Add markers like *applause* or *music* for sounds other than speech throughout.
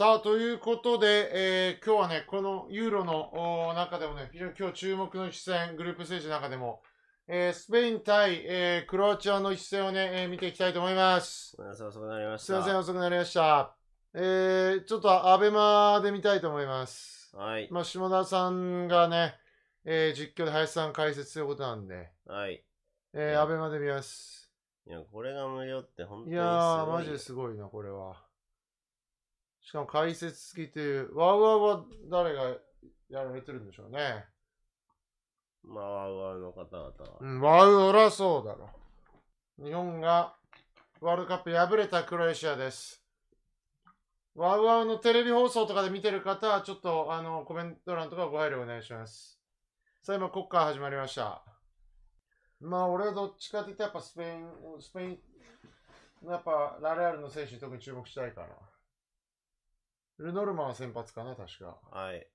さあ、ということで、えー、今日はね、このユーロの中でもね、非常に今日注目の一戦、グループステージの中でも、えー、スペイン対、えー、クロアチアの一戦をね、えー、見ていきたいと思います。すみません、遅くなりました。すみません、遅くなりました。えー、ちょっとアベマで見たいと思います。はい。まあ、下田さんがね、えー、実況で林さん解説ということなんで、はい。えー、アベマで見ます。いや、これが無料って本当にすごい。いやー、マジですごいな、これは。しかも解説付きという、ワウワウは誰がやられてるんでしょうね。まあ、ワウワウの方々は。うん、ワウオらそうだろ。日本がワールドカップ敗れたクロエシアです。ワウワウのテレビ放送とかで見てる方は、ちょっとあのコメント欄とかご配慮お願いします。さあ、今、国歌始まりました。まあ、俺はどっちかって言ったら、やっぱスペイン、スペイン、やっぱラレアルの選手に特に注目したいかな。ルノルマン先発かな、確か。はい。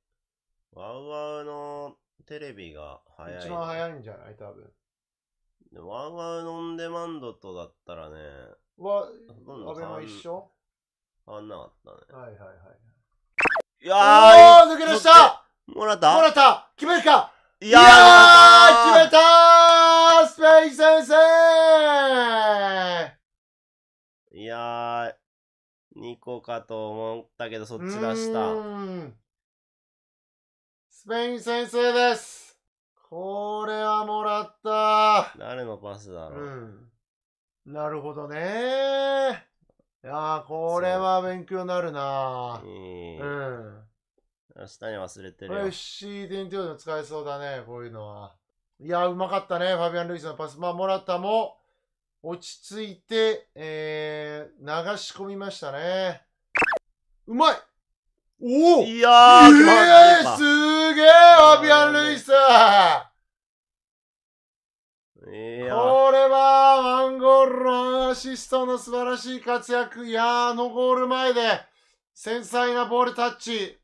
ワウワウのテレビが早い。一番早いんじゃない多分。でワウワウオンデマンドとだったらね。わ、ほとんどアベマ一緒変わんなかったね。はいはいはい。いやーおー抜け出したもらったもら決めるかいやー決めたースペイ先生こうかと思ったけど、そっち出した。スペイン先生です。これはもらった。誰のパスだろう。うん、なるほどね。いやこれは勉強になるなうん。明日に忘れてるよ。FCD の使えそうだね、こういうのは。いやうまかったね、ファビアン・ルイスのパス。まあ、もらったも。落ち着いて、えー、流し込みましたね。うまいおおいやー、えー、すげえファビアン・ルイスこれは、ワンゴールのアシストの素晴らしい活躍。いやー、あのゴール前で、繊細なボールタッチ。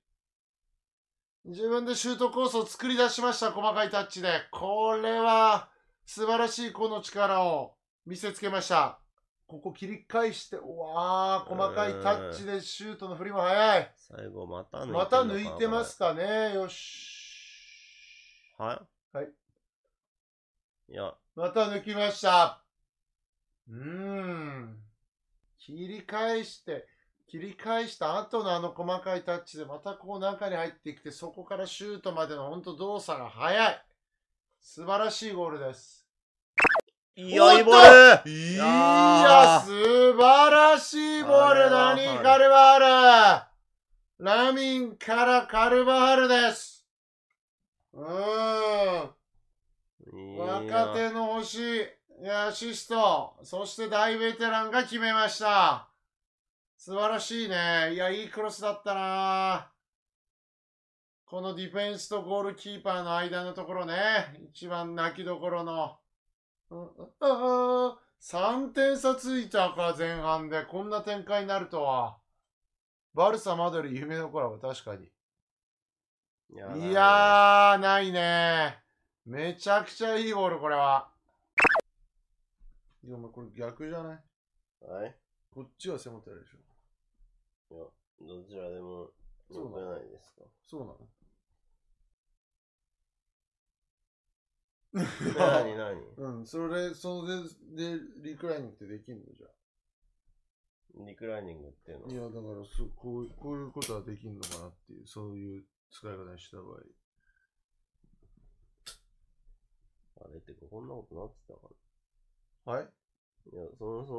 自分でシュートコースを作り出しました。細かいタッチで。これは、素晴らしいこの力を。見せつけました。ここ切り返して、うわあ、細かいタッチでシュートの振りも速い。最後また抜いてまた抜いてますかね。よし。はい。はい。いや。また抜きました。うーん。切り返して、切り返した後のあの細かいタッチでまたこう中に入ってきて、そこからシュートまでの本当動作が速い。素晴らしいゴールです。いや、いいボールいや、素晴らしいボール何カルバールラミンからカルバールですうーん。若手の星、アシスト、そして大ベテランが決めました。素晴らしいね。いや、いいクロスだったなこのディフェンスとゴールキーパーの間のところね。一番泣きどころの。あ3点差ついたか前半でこんな展開になるとはバルサマドリ夢のコラボ確かにいやーないねめちゃくちゃいいボールこれはいやお前これ逆じゃないはいこっちは背もてるでしょいやどちらでもそうないですかそうなの何何 *laughs* うん、それ、それで、リクライニングってできんのじゃリクライニングっていうのいや、だからそこう、こういうことはできんのかなっていう、そういう使い方にした場合。あれってこんなことなってたかはいいや、そもそ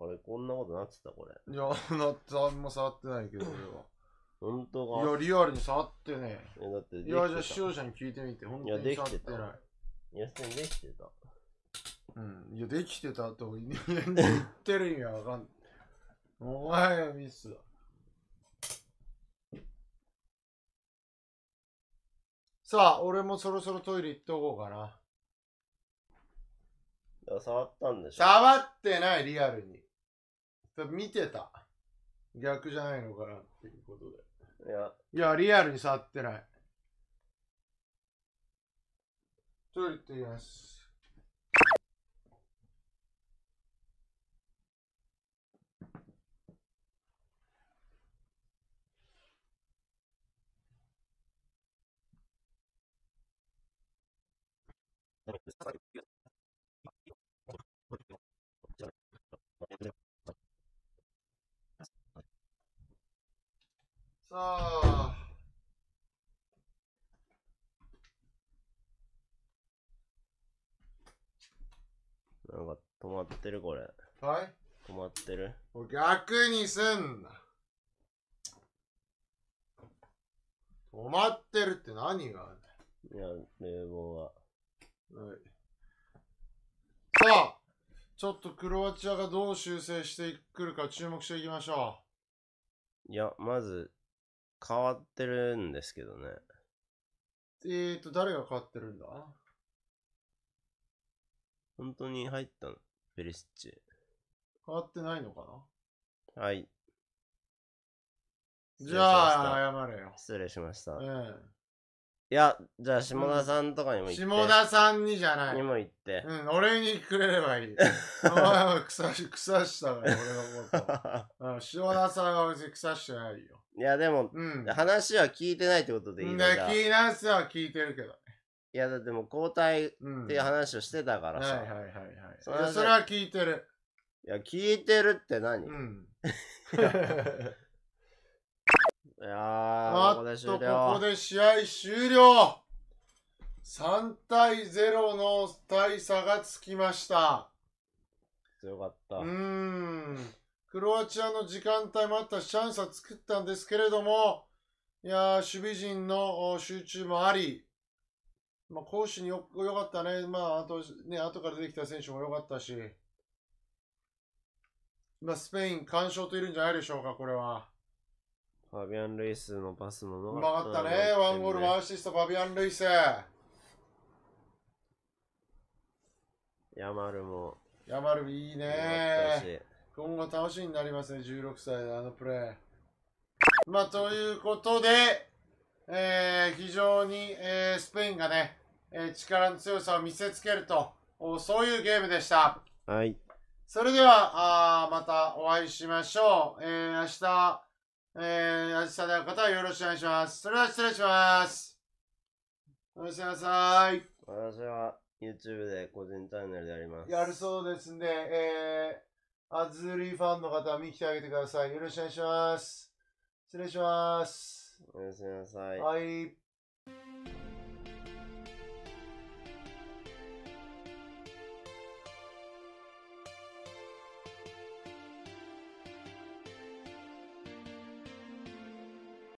も、あれ、こんなことなってたこれ。いや、*laughs* な、ってあんま触ってないけど、俺は。本当かいや、リアルに触ってね。いや、だっていや、じゃあ視聴者に聞いてみて、本当に触ってない。いや、できてた。いや、できてた。うん、いや、できてたと言ってる意味わかんない。お前はミスだ。さあ、俺もそろそろトイレ行っとこうかな。触ったんでしょ触ってない、リアルに。見てた。逆じゃないのかなっていうことで。いや、リアルに触ってない。トイレってきます。さあ。止まってるこれ。はい止まってる逆にすんな。止まってるって何があるいや、冷房は。はい。さあ、ちょっとクロアチアがどう修正してくるか注目していきましょう。いや、まず、変わってるんですけどね。えーと、誰が変わってるんだ本当に入ったのベリシッチ。変わってないのかなはい。じゃあ、謝れよ。失礼しました。失礼いや、じゃあ、下田さんとかにも行って。下田さんにじゃない。にも行って。ん、俺にくれればいい。*laughs* お前は草し、草したから、俺のこと。*laughs* 下田さんは別に草してないよ。いや、でも、うん。話は聞いてないってことでいいので、じゃあ聞いなすは聞いてるけど。いやだってもう交代っていう話をしてたからさ、はいはいはいはいいやそれは聞いてるいや聞いてるって何、うん、*laughs* いやーここで終了ここで試合終了3対0の大差がつきました強かったうんクロアチアの時間帯もあったしチャンスは作ったんですけれどもいや守備陣の集中もありまあ、攻守によよかったね。まあ、あと、ね、後から出てきた選手もよかったし。まあ、スペイン、完勝といるんじゃないでしょうか、これは。ファビアン・ルイスのパスもうまかったね。ワンゴール、ワンアシスト、ファビアン・ルイス。ヤマルも。ヤマルいいね。今後楽しみになりますね、16歳であのプレー。まあ、ということで、えー、非常に、えー、スペインがね、えー、力の強さを見せつけると、そういうゲームでした。はい。それでは、あまたお会いしましょう。えー、明日、えー、明日の方はよろしくお願いします。それでは失礼します。おやすみなさい。私は YouTube で個人チャンネルでやります。やるそうですんで、えー、アズリーファンの方は見に来てあげてください。よろしくお願いします。失礼します。おやすみなさい。はい。